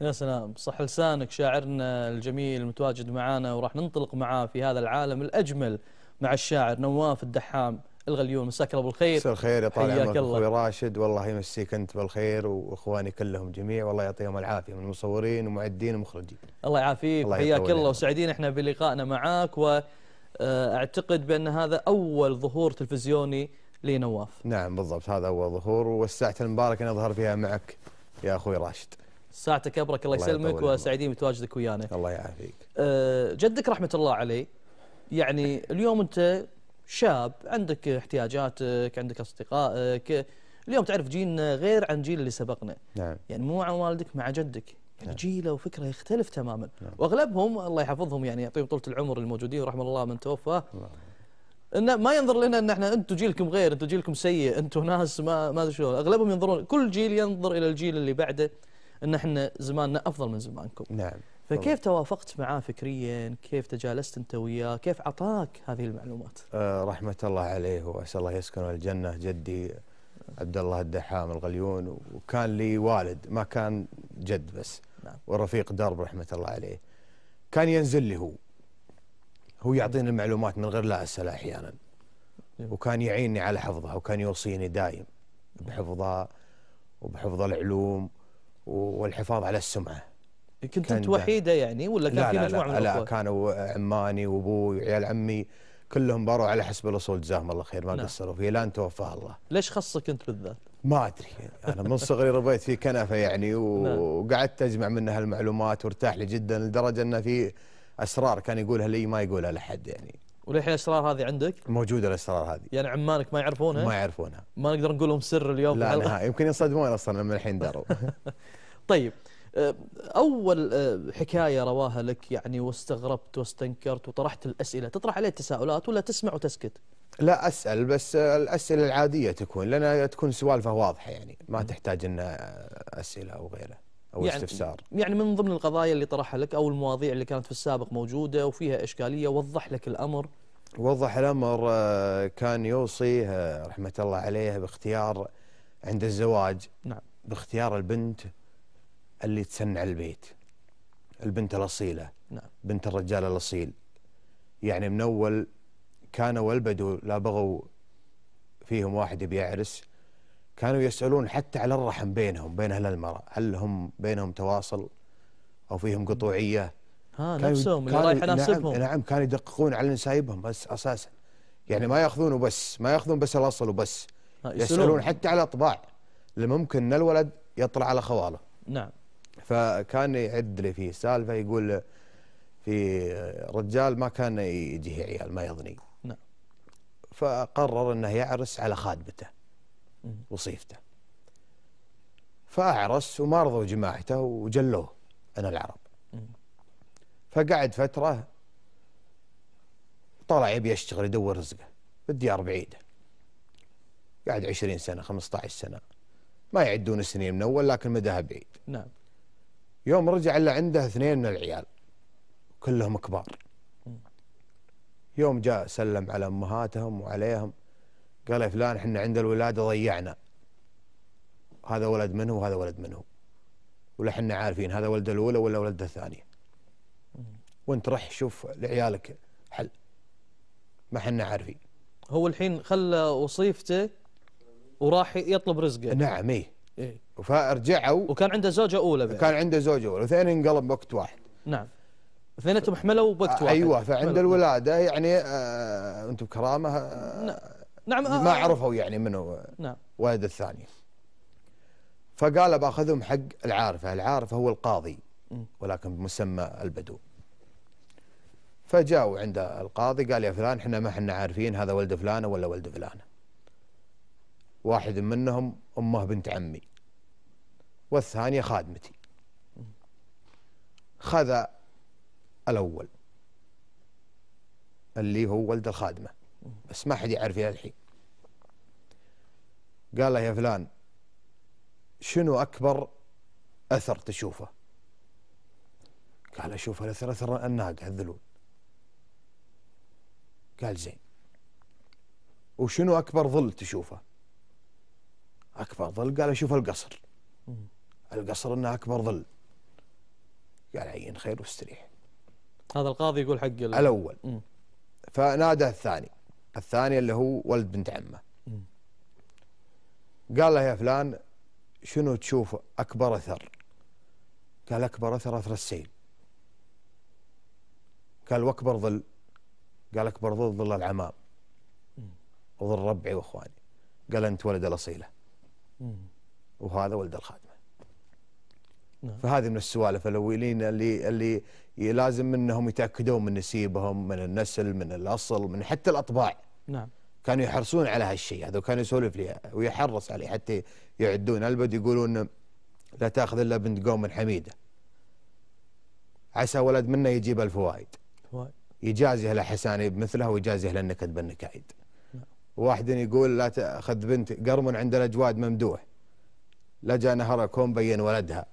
يا سلام صح لسانك شاعرنا الجميل متواجد معنا وراح ننطلق معاه في هذا العالم الأجمل مع الشاعر نواف الدحام الغليون مساك الله بالخير مساء الخير يا طالع عمرك اخوي راشد والله يمسيك انت بالخير واخواني كلهم جميع والله يعطيهم العافيه من المصورين ومعدين ومخرجين الله يعافيك حياك الله وسعيدين احنا بلقائنا معاك واعتقد آه، بان هذا اول ظهور تلفزيوني لنواف نعم بالضبط هذا اول ظهور والساعه المباركه نظهر فيها معك يا اخوي راشد ساعتك ابرك الله, يسلمك وسعيدين بتواجدك ويانا الله يعافيك آه، جدك رحمه الله عليه يعني اليوم انت شاب عندك احتياجاتك عندك اصدقائك اليوم تعرف جيلنا غير عن جيل اللي سبقنا نعم. يعني مو عن والدك مع جدك يعني نعم. جيله وفكره يختلف تماما نعم. واغلبهم الله يحفظهم يعني يعطيهم طوله العمر الموجودين رحمه الله من توفى الله. انه ما ينظر لنا ان احنا انتم جيلكم غير انتم جيلكم سيء انتم ناس ما ما ادري شلون اغلبهم ينظرون كل جيل ينظر الى الجيل اللي بعده ان احنا زماننا افضل من زمانكم نعم فكيف توافقت معاه فكريا كيف تجالست انت وياه كيف اعطاك هذه المعلومات آه رحمه الله عليه واسال الله يسكنه الجنه جدي عبد الله الدحام الغليون وكان لي والد ما كان جد بس نعم. ورفيق درب رحمه الله عليه كان ينزل لي هو هو يعطيني المعلومات من غير لا اسال احيانا وكان يعيني على حفظها وكان يوصيني دايم بحفظها وبحفظ العلوم والحفاظ على السمعه كنت انت وحيده يعني ولا كان لا في مجموعه من لا لا كانوا عماني وابوي وعيال عمي كلهم باروا على حسب الاصول جزاهم الله خير ما نعم. قصروا فيه لان توفاه الله ليش خصك انت بالذات؟ ما ادري انا من صغري ربيت في كنفه يعني نعم. وقعدت اجمع منها المعلومات وارتاح لي جدا لدرجه انه في اسرار كان يقولها لي ما يقولها لحد يعني وللحين الاسرار هذه عندك؟ موجوده الاسرار هذه يعني عمانك ما يعرفونها؟ ما يعرفونها ما نقدر نقول لهم سر اليوم لا لا يمكن ينصدمون اصلا لما الحين دروا طيب آه، اول آه، حكايه رواها لك يعني واستغربت واستنكرت وطرحت الاسئله تطرح عليه تساؤلات ولا تسمع وتسكت؟ لا اسال بس الاسئله العاديه تكون لان تكون سوالفه واضحه يعني ما تحتاج ان اسئله او غيره او يعني استفسار يعني من ضمن القضايا اللي طرحها لك او المواضيع اللي كانت في السابق موجوده وفيها اشكاليه وضح لك الامر وضح الامر آه، كان يوصي آه، رحمه الله عليه باختيار عند الزواج نعم باختيار البنت اللي تسنع البيت البنت الاصيله نعم بنت الرجال الاصيل يعني من اول كانوا البدو لا بغوا فيهم واحد يبي يعرس كانوا يسألون حتى على الرحم بينهم بين أهل المرأة هل هم بينهم تواصل أو فيهم قطوعية ها نفسهم اللي رايح نعم، يناسبهم نعم, نعم كانوا يدققون على نسايبهم بس أساسا يعني ما يأخذون وبس ما يأخذون بس الأصل وبس يسألون, حتى على أطباع اللي ممكن أن الولد يطلع على خواله نعم فكان يعد لي في سالفة يقول في رجال ما كان يجيه عيال ما يضني نعم فقرر أنه يعرس على خادمته وصيفته فأعرس وما رضوا جماعته وجلوه أنا العرب فقعد فترة طلع يبي يشتغل يدور رزقه بالديار بعيدة قعد 20 سنة 15 سنة ما يعدون سنين من أول لكن مداها بعيد نعم يوم رجع إلا عنده اثنين من العيال كلهم كبار يوم جاء سلم على أمهاتهم وعليهم قال يا فلان احنا عند الولاده ضيعنا هذا ولد منه وهذا ولد منه ولا احنا عارفين هذا ولد الاولى ولا ولد الثانيه وانت رح شوف لعيالك حل ما احنا عارفين هو الحين خلى وصيفته وراح يطلب رزقه نعم ايه, إيه. فرجعوا وكان عنده زوجه اولى بقى. كان عنده زوجه اولى وثاني انقلب بوقت واحد نعم اثنيناتهم حملوا بوقت آه، واحد ايوه فعند الولاده يعني آه انتم بكرامه آه نعم. نعم آه، ما آه، عرفوا يعني منو نعم والد الثاني فقال باخذهم حق العارفه، العارفه هو القاضي ولكن بمسمى البدو. فجاءوا عند القاضي قال يا فلان احنا ما احنا عارفين هذا ولد فلان ولا ولد فلانه. واحد منهم امه بنت عمي والثانيه خادمتي. خذ الاول اللي هو ولد الخادمه. بس ما حد يعرف الى الحين قال له يا فلان شنو اكبر اثر تشوفه قال اشوف الاثر اثر الناقه الذلول قال زين وشنو اكبر ظل تشوفه اكبر ظل قال اشوف القصر القصر انه اكبر ظل قال عين خير واستريح هذا القاضي يقول حق الاول فنادى الثاني الثانية اللي هو ولد بنت عمه قال له يا فلان شنو تشوف أكبر أثر قال أكبر أثر أثر السيل قال وأكبر ظل قال أكبر ظل ظل العمام وظل ربعي وإخواني قال أنت ولد الأصيلة وهذا ولد الخادم نعم. فهذه من السوالف الاولين اللي اللي لازم انهم يتاكدون من نسيبهم من النسل من الاصل من حتى الاطباع نعم كانوا يحرصون على هالشيء هذا وكان يسولف لي ويحرص عليه حتى يعدون البد يقولون لا تاخذ الا بنت قوم من حميده عسى ولد منه يجيب الفوائد يجازي اهل حساني بمثلها ويجازي اهل النكد بالنكايد نعم. واحد يقول لا تاخذ بنت قرم عند الاجواد ممدوح لجا نهركم بين ولدها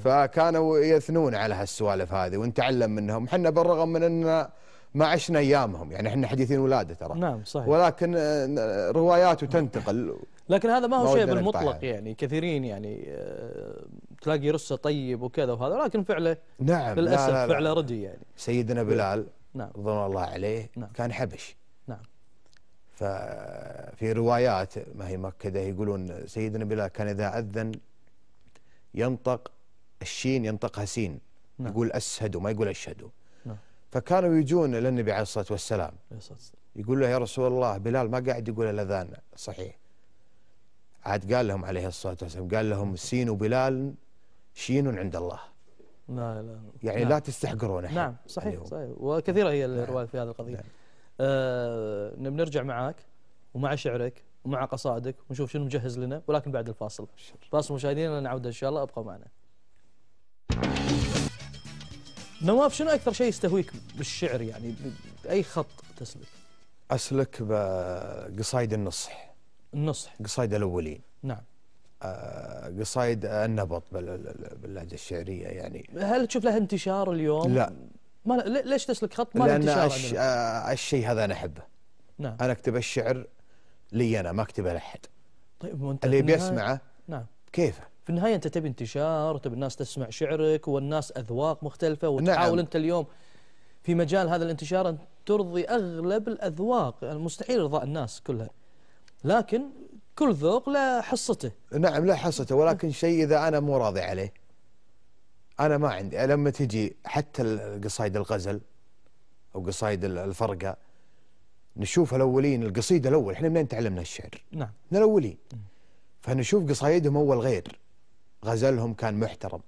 فكانوا يثنون على هالسوالف هذه ونتعلم منهم احنا بالرغم من ان ما عشنا ايامهم يعني احنا حديثين ولاده ترى نعم صحيح ولكن آه، رواياته تنتقل لكن هذا ما هو شيء بالمطلق يعني كثيرين يعني آه، تلاقي رسه طيب وكذا وهذا لكن فعله نعم للاسف لا لا لا فعله ردي يعني سيدنا بلال نعم رضوان الله عليه نعم كان حبش نعم ففي روايات ما هي مؤكده يقولون سيدنا بلال كان اذا اذن ينطق الشين ينطقها سين نعم. يقول أسهد وما يقول أشهد نعم. فكانوا يجون للنبي عليه الصلاة والسلام يقول له يا رسول الله بلال ما قاعد يقول الأذان صحيح عاد قال لهم عليه الصلاة والسلام قال لهم سين وبلال شين عند الله لا لا يعني نعم. لا تستحقرون نعم صحيح اليوم. صحيح وكثيرة هي نعم. الروايات في هذه القضية نعم. آه نرجع معاك ومع شعرك ومع قصائدك ونشوف شنو مجهز لنا ولكن بعد الفاصل فاصل مشاهدينا نعود ان شاء الله ابقوا معنا نواف شنو أكثر شيء يستهويك بالشعر يعني بأي خط تسلك؟ أسلك بقصايد النصح النصح قصايد الأولين نعم آه، قصايد النبط باللهجة الشعرية يعني هل تشوف لها انتشار اليوم؟ لا ما ليش تسلك خط ما لأن انتشار آه، الشيء هذا أنا أحبه نعم أنا أكتب الشعر لي أنا ما أكتبه لأحد طيب اللي بيسمعه نعم كيفه في النهايه انت تبي انتشار وتبي الناس تسمع شعرك والناس اذواق مختلفه نعم. وتحاول نعم. انت اليوم في مجال هذا الانتشار ان ترضي اغلب الاذواق مستحيل ارضاء الناس كلها لكن كل ذوق له حصته نعم له حصته ولكن شيء اذا انا مو راضي عليه انا ما عندي لما تجي حتى القصايد الغزل او قصايد الفرقه نشوف الاولين القصيده الاول احنا منين تعلمنا الشعر؟ نعم من الاولين فنشوف قصايدهم اول غير غزلهم كان محترم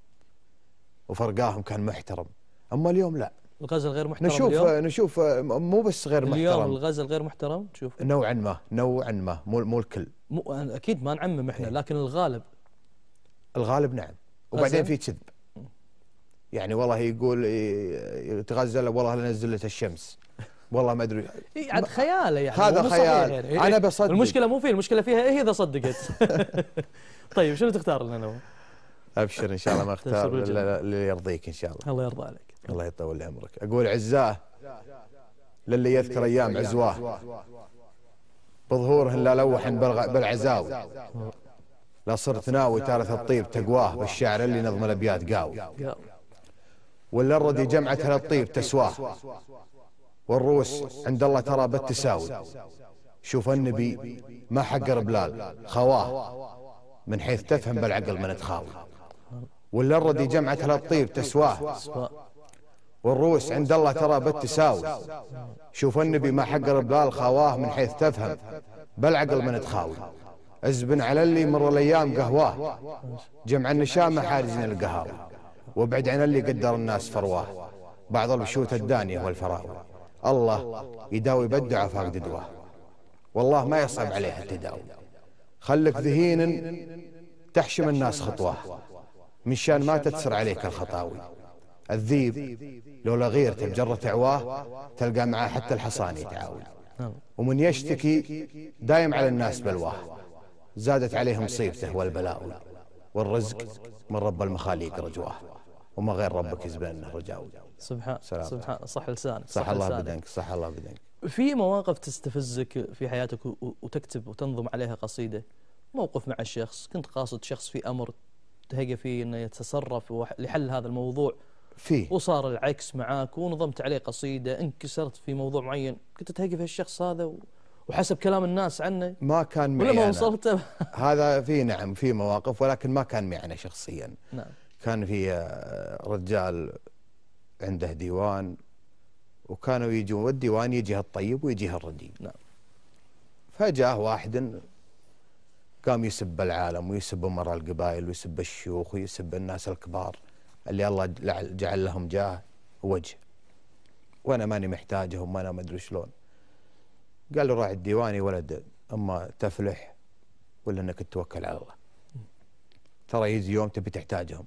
وفرقاهم كان محترم اما اليوم لا الغزل غير محترم نشوف اليوم؟ نشوف مو بس غير اليوم محترم اليوم الغزل غير محترم تشوف نوعا ما نوعا ما مو مو الكل مو اكيد ما نعمم احنا إيه. لكن الغالب الغالب نعم وبعدين في كذب يعني والله يقول يتغزل والله لا نزلت الشمس والله ما ادري عاد خياله يعني هذا خيال يعني. انا بصدق المشكله مو فيه المشكله فيها هي إيه اذا صدقت طيب شنو تختار لنا نوع؟ ابشر ان شاء الله ما اختار اللي يرضيك ان شاء الله الله يرضى عليك الله يطول عمرك اقول عزاه للي يذكر ايام عزواه بظهوره لا لوحن بالعزاوي لا صرت ناوي تارث الطيب تقواه بالشعر اللي نظم الابيات قاوي ولا الردي جمعت للطيب تسواه والروس عند الله ترى بالتساوي شوف النبي ما حقر بلال خواه من حيث تفهم بالعقل من تخاوي جمعة لا تطير تسواه والروس عند الله ترى بالتساوي شوف النبي ما حقر ببال خواه من حيث تفهم بل عقل من تخاوي ازبن على اللي مر الايام قهواه جمع النشامه حارزنا القهاوي وبعد عن اللي قدر الناس فرواه بعض البشوت الدانيه والفراوي الله يداوي بدعه فاقد دواه والله ما يصعب عليها التداوي خلك ذهين تحشم الناس خطواه مشان ما تتسر عليك الخطاوي الذيب لولا غيرته بجرة عواه تلقى معاه حتى الحصان يتعاون نعم. ومن يشتكي دايم على الناس بلواه زادت عليهم صيبته والبلاء والرزق من رب المخاليق رجواه وما غير ربك يزبنه رجاوي سبحان سبحان صح لسانك صح, صح الله بدنك صح الله بدنك في مواقف تستفزك في حياتك وتكتب وتنظم عليها قصيدة موقف مع الشخص كنت قاصد شخص في أمر تهجى فيه أنه يتصرف لحل هذا الموضوع فيه وصار العكس معاك ونظمت عليه قصيدة انكسرت في موضوع معين كنت تهجى في الشخص هذا وحسب كلام الناس عنه ما كان معي ولا ما وصلت هذا في نعم في مواقف ولكن ما كان معي أنا شخصيا نعم كان في آه، رجال عنده ديوان وكانوا يجون والديوان يجي الطيب ويجي الرديء نعم فجاه واحد قام يسب العالم ويسب أمراء القبائل ويسب الشيوخ ويسب الناس الكبار اللي الله جعل لهم جاه ووجه وأنا ماني محتاجهم وأنا ما أدري شلون قال له راعي الديواني ولد أما تفلح ولا أنك تتوكل على الله ترى يجي يوم تبي تحتاجهم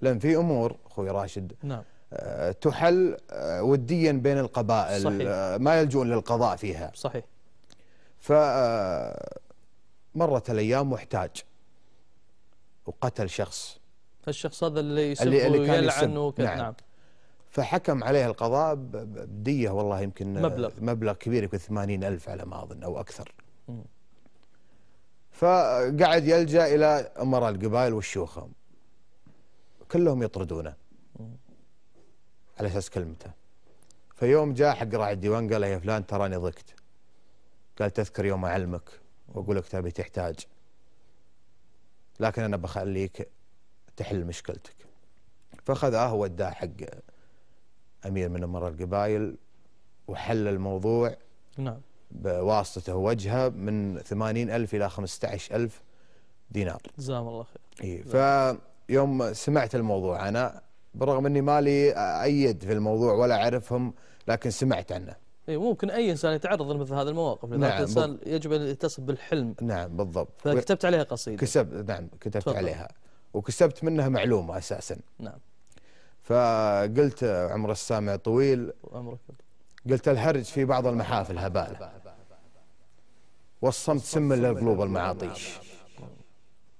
لأن في أمور أخوي راشد نعم أه تحل أه وديا بين القبائل صحيح. أه ما يلجؤون للقضاء فيها صحيح ف آه، مرت الأيام واحتاج وقتل شخص الشخص هذا اللي يسب اللي, اللي كان يلعن وكذا نعم. نعم فحكم عليه القضاء بدية والله يمكن مبلغ مبلغ كبير يمكن 80 ألف على ما أظن أو أكثر فقعد يلجأ إلى أمراء القبائل والشيوخة كلهم يطردونه على أساس كلمته فيوم جاء حق راعي الديوان قال يا فلان تراني ضقت قال تذكر يوم أعلمك واقول لك تبي تحتاج لكن انا بخليك تحل مشكلتك فخذاه ووداه حق امير من امراء القبائل وحل الموضوع نعم بواسطته وجهه من 80000 الى 15000 دينار جزاهم الله خير اي فيوم سمعت الموضوع انا بالرغم اني مالي ايد في الموضوع ولا اعرفهم لكن سمعت عنه اي ممكن اي انسان يتعرض لمثل هذه المواقف لذلك نعم الانسان يجب ان يتصف بالحلم نعم بالضبط فكتبت عليها قصيده كسبت نعم كتبت فضل. عليها وكسبت منها معلومه اساسا نعم فقلت عمر السامع طويل وعمرك قلت الهرج في بعض المحافل هباله والصمت سم للقلوب المعاطيش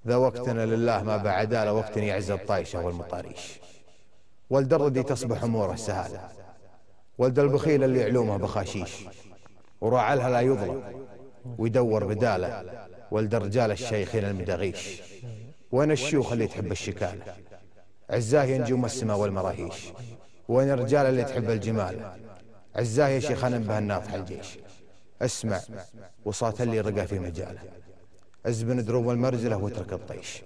ذا وقتنا لله ما بعد وقت يعز الطايشه والمطاريش والدردي تصبح اموره سهاله ولد البخيل اللي علومه بخاشيش وراعى لها لا يظلم ويدور بداله ولد الرجال الشيخين المداغيش وين الشيوخ اللي تحب الشكالة عزاه ينجوم السماء والمراهيش وين الرجال اللي تحب الجمال عزاه يا شيخان به الناطح الجيش اسمع وصات اللي رقى في مجاله ازبن دروب المرجلة واترك الطيش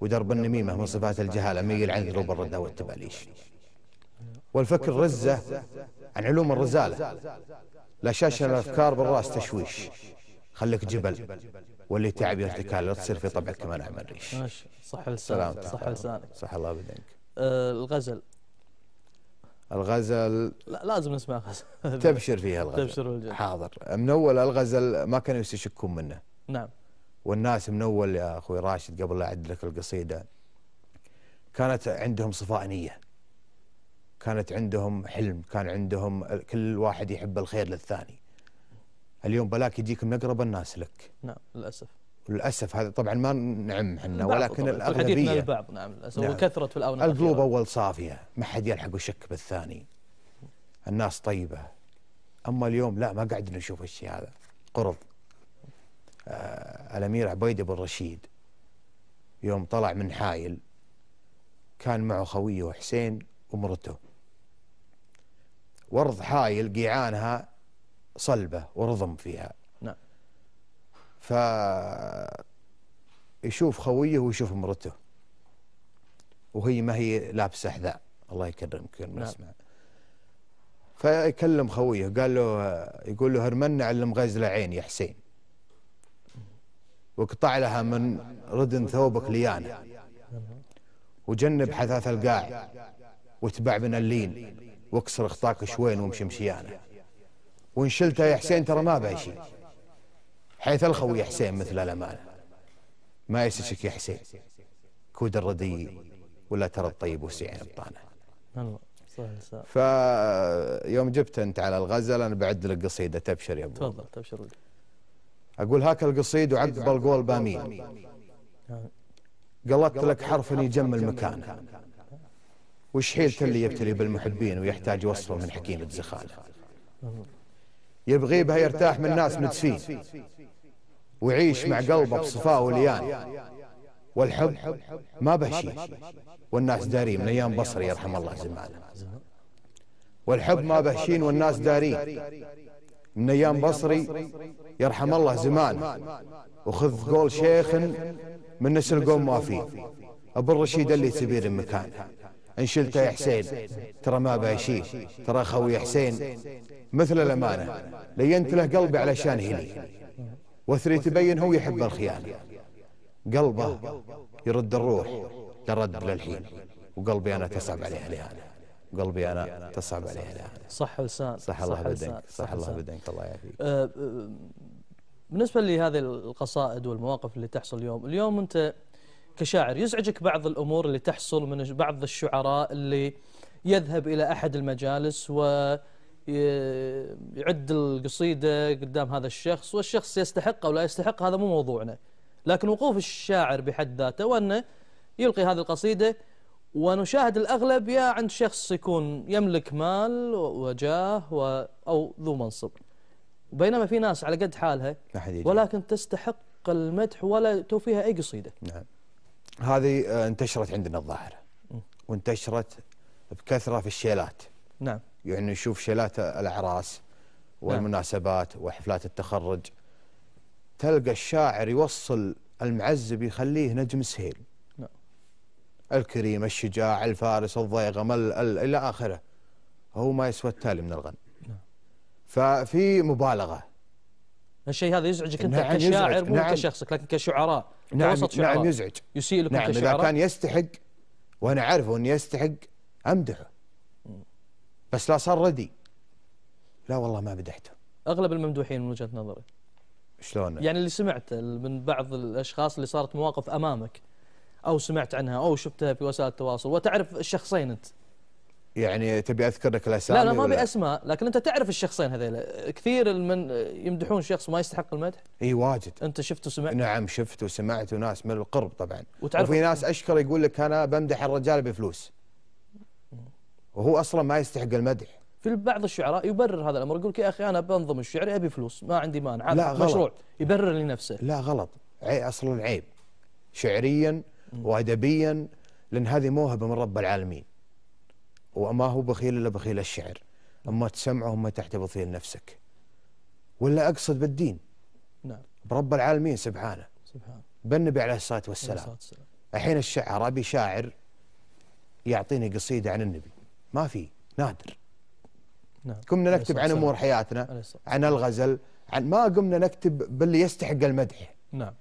ودرب النميمة من صفات الجهالة ميل عن دروب الردة والتباليش والفكر رزة عن علوم الرزالة لا شاشة الأفكار بالرأس تشويش خليك جبل واللي تعب يرتكال لا تصير في طبعك كمان نعم ريش ماشي صح لسانك صح لسانك صح الله بدنك أه، الغزل الغزل لا لازم نسمع غزل تبشر فيها الغزل تبشر بالجنة حاضر من أول الغزل ما كانوا يستشكون منه نعم والناس من أول يا أخوي راشد قبل لا أعد لك القصيدة كانت عندهم صفاء نية كانت عندهم حلم كان عندهم كل واحد يحب الخير للثاني اليوم بلاك يجيك من اقرب الناس لك نعم للاسف للاسف هذا طبعا ما نعم احنا نعم، ولكن طبعًا. الاغلبيه البعض نعم للاسف نعم. وكثره الاونه القلوب اول صافيه ما حد يلحق ويشك بالثاني الناس طيبه اما اليوم لا ما قاعد نشوف الشيء هذا قرض آه الامير عبيده بن رشيد يوم طلع من حايل كان معه خويه حسين ومرته ورض حايل قيعانها صلبة ورضم فيها نعم ف يشوف خويه ويشوف مرته وهي ما هي لابسة حذاء الله يكرمك نعم. اسمع فيكلم خويه قال له يقول له هرمنا علم غزل عين يا حسين واقطع لها من ردن ثوبك ليانه نعم. وجنب حثاث القاع واتبع بنا اللين واكسر خطاك شوين وامشي مشيانه وان شلته يا حسين ترى ما به شيء حيث الخوي يا حسين مثل الامانه ما يسشك يا حسين كود الردي ولا ترى الطيب وسعين الطانه الله يوم جبت انت على الغزل انا بعد لك قصيده تبشر يا ابو تفضل تبشر اقول هاك القصيد وعقب القول بامين قلت لك حرف يجمل مكانه وش حيلته اللي يبتلي بالمحبين ويحتاج وصفه من حكيمة زخانة يبغي بها يرتاح من ناس مدسين ويعيش مع قلبه بصفاء وليان والحب ما بهشي والناس دارين من ايام بصري يرحم الله زمانه والحب ما بهشين والناس دارين من ايام بصري يرحم الله زمان وخذ قول شيخ من نسل قوم ما فيه ابو الرشيد اللي سبير مكانه إن شلته يا حسين ترى ما شيء ترى خوي حسين مثل الأمانة لينت له قلبي علشان هني وثري تبين هو يحب الخيانة قلبه يرد الروح ترد للحين وقلبي أنا تصعب عليه الآن قلبي انا تصعب عليه الان صح لسان صح الله بدنك صح الله بدنك الله يعافيك أه، أه، بالنسبه لهذه القصائد والمواقف اللي تحصل اليوم اليوم انت كشاعر يزعجك بعض الأمور اللي تحصل من بعض الشعراء اللي يذهب إلى أحد المجالس و يعد القصيدة قدام هذا الشخص والشخص يستحق أو لا يستحق هذا مو موضوعنا لكن وقوف الشاعر بحد ذاته وأنه يلقي هذه القصيدة ونشاهد الأغلب يا عند شخص يكون يملك مال وجاه و أو ذو منصب بينما في ناس على قد حالها ولكن تستحق المدح ولا توفيها أي قصيدة نعم هذه آه، انتشرت عندنا الظاهره وانتشرت بكثره في الشيلات نعم يعني نشوف شيلات الاعراس نعم. والمناسبات وحفلات التخرج تلقى الشاعر يوصل المعزب يخليه نجم سهيل نعم. الكريم الشجاع الفارس الضيغم الى اخره هو ما يسوى التالي من الغن نعم. ففي مبالغه الشيء هذا يزعجك نعم، انت نعم كشاعر مو نعم. كشخصك لكن كشعراء نعم نعم يزعج يسيء لكم نعم اذا كان يستحق وانا عارفه انه يستحق امدحه بس لا صار ردي لا والله ما مدحته اغلب الممدوحين من وجهه نظري شلون يعني اللي سمعت من بعض الاشخاص اللي صارت مواقف امامك او سمعت عنها او شفتها في وسائل التواصل وتعرف الشخصين انت يعني تبي اذكر لك الاسامي لا لا ما ابي اسماء لكن انت تعرف الشخصين هذيلا كثير من يمدحون شخص ما يستحق المدح اي واجد انت شفت وسمعت نعم شفت وسمعت وناس من القرب طبعا وتعرف وفي ناس اشكر يقول لك انا بمدح الرجال بفلوس وهو اصلا ما يستحق المدح في بعض الشعراء يبرر هذا الامر يقول لك يا اخي انا بنظم الشعر ابي فلوس ما عندي مانع لا غلط مشروع يبرر لنفسه لا غلط عيب اصلا عيب شعريا وادبيا لان هذه موهبه من رب العالمين وما هو بخيل إلا بخيل الشعر أما تسمعه ما تحت بخيل نفسك ولا أقصد بالدين نعم برب العالمين سبحانه سبحانه بالنبي عليه الصلاة والسلام الحين الشاعر أبي شاعر يعطيني قصيدة عن النبي ما في نادر نعم. قمنا نكتب عن امور حياتنا عن الغزل عن ما قمنا نكتب باللي يستحق المدح نعم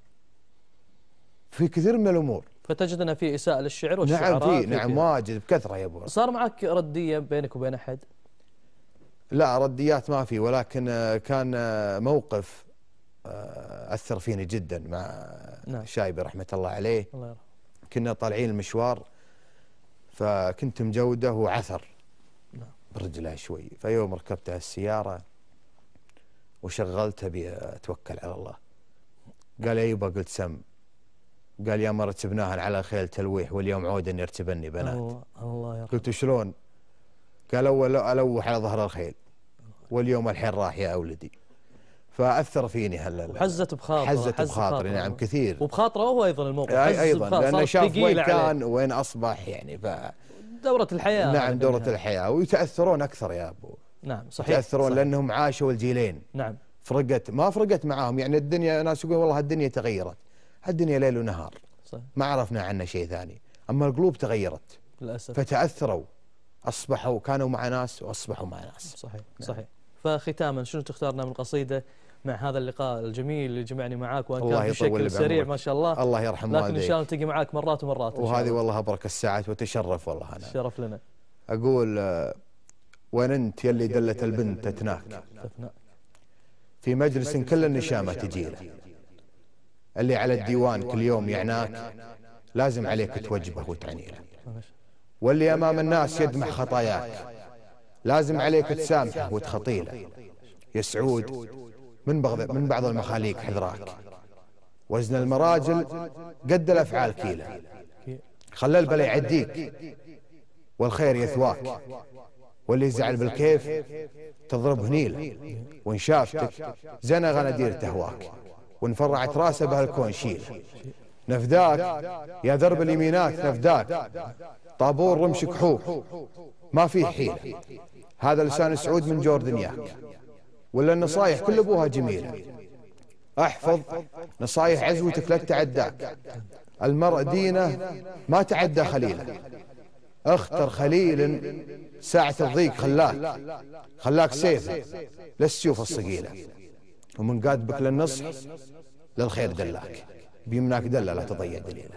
في كثير من الامور فتجدنا في إساءة للشعر والشعراء نعم في نعم واجد بكثرة يا أبو صار معك ردية بينك وبين أحد؟ لا رديات ما في ولكن آه، كان آه، موقف آه، أثر فيني جدا مع نعم. الشايبي رحمة الله عليه الله يرحمه كنا طالعين المشوار فكنت مجوده وعثر نعم. برجله شوي فيوم ركبتها السيارة وشغلتها بتوكل على الله قال يبا أيوة، قلت سم قال يا مرة رتبناهن على خيل تلويح واليوم عودا يرتبني بنات الله الله يرحمه قلت شلون؟ قال اول الوح على ظهر الخيل واليوم الحين راح يا اولدي فاثر فيني هلا حزت بخاطره حزت بخاطري نعم كثير وبخاطره هو ايضا الموقف أي ايضا لانه شاف وين كان وين اصبح يعني ف دورة الحياة نعم دورة الحياة ويتأثرون أكثر يا أبو نعم صحيح يتأثرون صحيح. لأنهم عاشوا الجيلين نعم فرقت ما فرقت معاهم يعني الدنيا ناس يقول والله الدنيا تغيرت الدنيا ليل ونهار صح. ما عرفنا عنه شيء ثاني أما القلوب تغيرت للأسف فتأثروا أصبحوا كانوا مع ناس وأصبحوا مع ناس صحيح نعم. صحيح فختاما شنو تختارنا من قصيدة مع هذا اللقاء الجميل اللي جمعني معاك وان كان بشكل سريع ما شاء الله الله يرحم والديك لكن ان شاء الله نلتقي معاك مرات ومرات وهذه والله ابرك الساعات وتشرف والله نعم. انا شرف لنا اقول آه، وين انت يلي دلت البنت تتناك في مجلس كل النشامه تجيله اللي على الديوان كل يوم يعناك لازم عليك توجبه وتعني له واللي أمام الناس يدمح خطاياك لازم عليك تسامحه وتخطيله يا سعود من بعض من بعض المخاليق حذراك وزن المراجل قد الافعال كيله خلى البلا يعديك والخير يثواك واللي يزعل بالكيف تضرب هنيله وان شافتك زنى غنادير تهواك ونفرعت راسه بهالكونشيل نفداك يا درب اليمينات نفداك طابور رمش كحوب ما فيه حيلة هذا لسان سعود من جوردنياك ولا النصايح كل ابوها جميلة احفظ نصايح عزوتك لا تعداك المرء دينه ما تعدى خليله اختر خليل ساعة الضيق خلاك خلاك سيفه لا الصقيله ومن قادبك للنص للخير دلاك بيمناك دلة لا تضيع دليله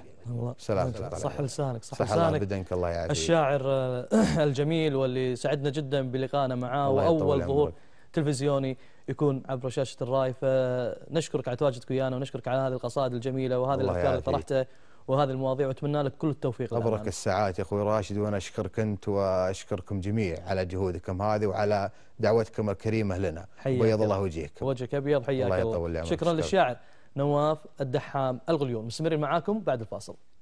سلام سلامة صح لسانك صح, صح لسانك بدنك الله يعافيك الشاعر آه، الجميل واللي سعدنا جدا بلقائنا معاه واول ظهور تلفزيوني يكون عبر شاشة الراي فنشكرك على تواجدك ويانا ونشكرك على هذه القصائد الجميلة وهذه الأفكار اللي طرحتها وهذه المواضيع واتمنى لك كل التوفيق ابرك الساعات يا اخوي راشد وانا اشكرك انت واشكركم جميع على جهودكم هذه وعلى دعوتكم الكريمه لنا بيض الله وجهك وجهك ابيض حياك الله, الله. شكرا للشاعر نواف الدحام الغليون مستمرين معاكم بعد الفاصل